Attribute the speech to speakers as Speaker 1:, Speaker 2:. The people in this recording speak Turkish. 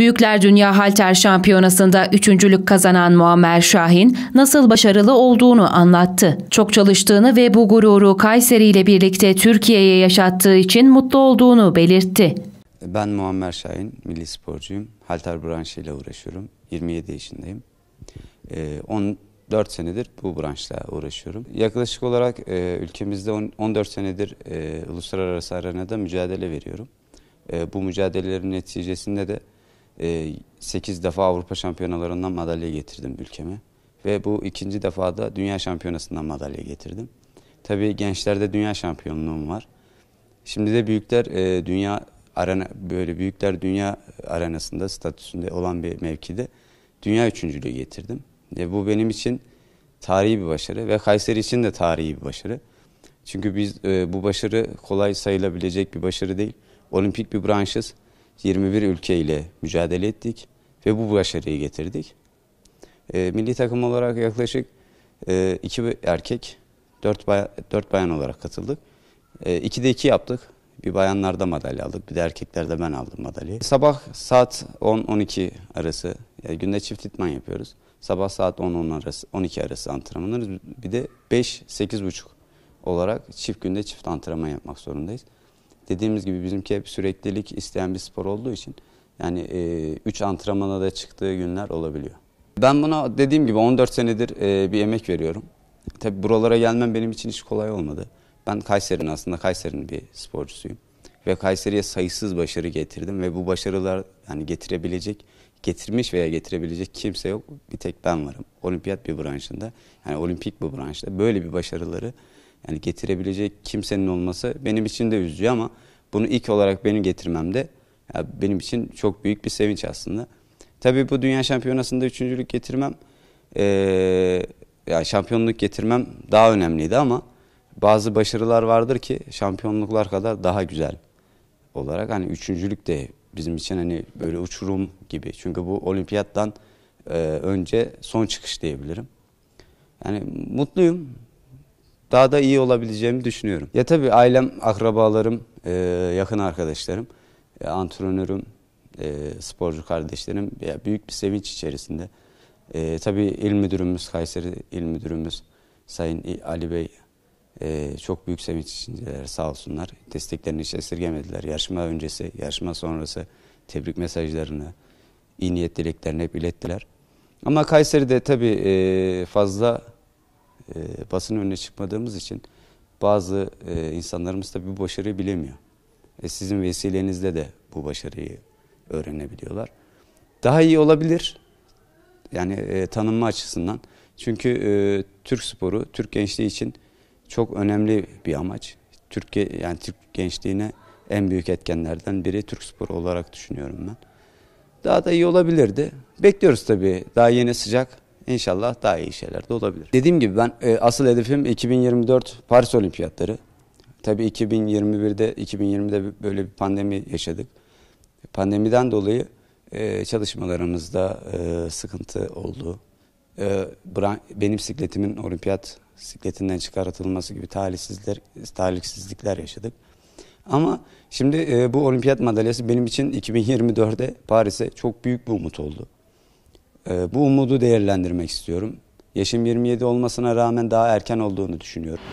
Speaker 1: Büyükler Dünya Halter Şampiyonası'nda üçüncülük kazanan Muammer Şahin nasıl başarılı olduğunu anlattı. Çok çalıştığını ve bu gururu Kayseri ile birlikte Türkiye'ye yaşattığı için mutlu olduğunu belirtti. Ben Muammer Şahin, milli sporcuyum. Halter branşıyla uğraşıyorum. 27 yaşındayım. 14 ee, senedir bu branşla uğraşıyorum. Yaklaşık olarak e, ülkemizde 14 senedir e, uluslararası arenada mücadele veriyorum. E, bu mücadelelerin neticesinde de 8 ee, defa Avrupa şampiyonalarından madalya getirdim ülkeme. Ve bu ikinci defa da dünya şampiyonasından madalya getirdim. Tabii gençlerde dünya şampiyonluğum var. Şimdi de büyükler e, dünya arena böyle büyükler dünya arenasında statüsünde olan bir mevkide dünya üçüncülüğü getirdim. E, bu benim için tarihi bir başarı ve Kayseri için de tarihi bir başarı. Çünkü biz e, bu başarı kolay sayılabilecek bir başarı değil. Olimpik bir branşız. 21 ülke ile mücadele ettik ve bu başarıyı getirdik. E, milli takım olarak yaklaşık e, iki erkek, dört, bay, dört bayan olarak katıldık. E, iki de iki yaptık. Bir bayanlarda madalya aldık, bir de erkeklerde ben aldım madalyayı. Sabah saat 10-12 arası, yani günde çift itman yapıyoruz. Sabah saat 10-10 arası, 12 arası antrenmanlarız. Bir de 5-8.30 olarak çift günde çift antrenman yapmak zorundayız dediğimiz gibi bizimki hep süreklilik isteyen bir spor olduğu için yani 3 e, antrenmana da çıktığı günler olabiliyor. Ben buna dediğim gibi 14 senedir e, bir emek veriyorum. Tabi buralara gelmem benim için hiç kolay olmadı. Ben Kayseri'nin aslında Kayseri'nin bir sporcusuyum. Ve Kayseri'ye sayısız başarı getirdim ve bu başarılar yani getirebilecek, getirmiş veya getirebilecek kimse yok. Bir tek ben varım. Olimpiyat bir branşında, yani olimpik bir branşta böyle bir başarıları yani getirebilecek kimsenin olması benim için de üzücü ama bunu ilk olarak benim getirmem de ya benim için çok büyük bir sevinç aslında. Tabii bu dünya şampiyonasında üçüncülük getirmem, e, ya şampiyonluk getirmem daha önemliydi ama bazı başarılar vardır ki şampiyonluklar kadar daha güzel olarak hani üçüncülük de bizim için hani böyle uçurum gibi. Çünkü bu olimpiyattan e, önce son çıkış diyebilirim. Yani mutluyum daha da iyi olabileceğimi düşünüyorum. Ya tabii ailem, akrabalarım, e, yakın arkadaşlarım, e, antrenörüm, e, sporcu kardeşlerim ya büyük bir sevinç içerisinde. E, tabii il müdürümüz, Kayseri il müdürümüz Sayın Ali Bey e, çok büyük sevinç içindeler sağ olsunlar. Desteklerini hiç esirgemediler. Yarışma öncesi, yarışma sonrası tebrik mesajlarını, iyi niyet dileklerini hep ilettiler. Ama Kayseri'de tabii e, fazla e, basın önüne çıkmadığımız için bazı e, insanlarımız da bir başarıyı bilemiyor. E, sizin vesilenizle de bu başarıyı öğrenebiliyorlar. Daha iyi olabilir yani e, tanınma açısından. Çünkü e, Türk sporu, Türk gençliği için çok önemli bir amaç. Türkiye yani Türk gençliğine en büyük etkenlerden biri Türk sporu olarak düşünüyorum ben. Daha da iyi olabilirdi. Bekliyoruz tabii. Daha yeni sıcak İnşallah daha iyi şeyler de olabilir. Dediğim gibi ben e, asıl hedefim 2024 Paris Olimpiyatları. Tabii 2021'de 2020'de böyle bir pandemi yaşadık. Pandemiden dolayı e, çalışmalarımızda e, sıkıntı oldu. E, benim sikletimin olimpiyat sikletinden çıkartılması gibi talihsizlikler, talihsizlikler yaşadık. Ama şimdi e, bu olimpiyat madalyası benim için 2024'de Paris'e çok büyük bir umut oldu. Ee, bu umudu değerlendirmek istiyorum. Yaşım 27 olmasına rağmen daha erken olduğunu düşünüyorum.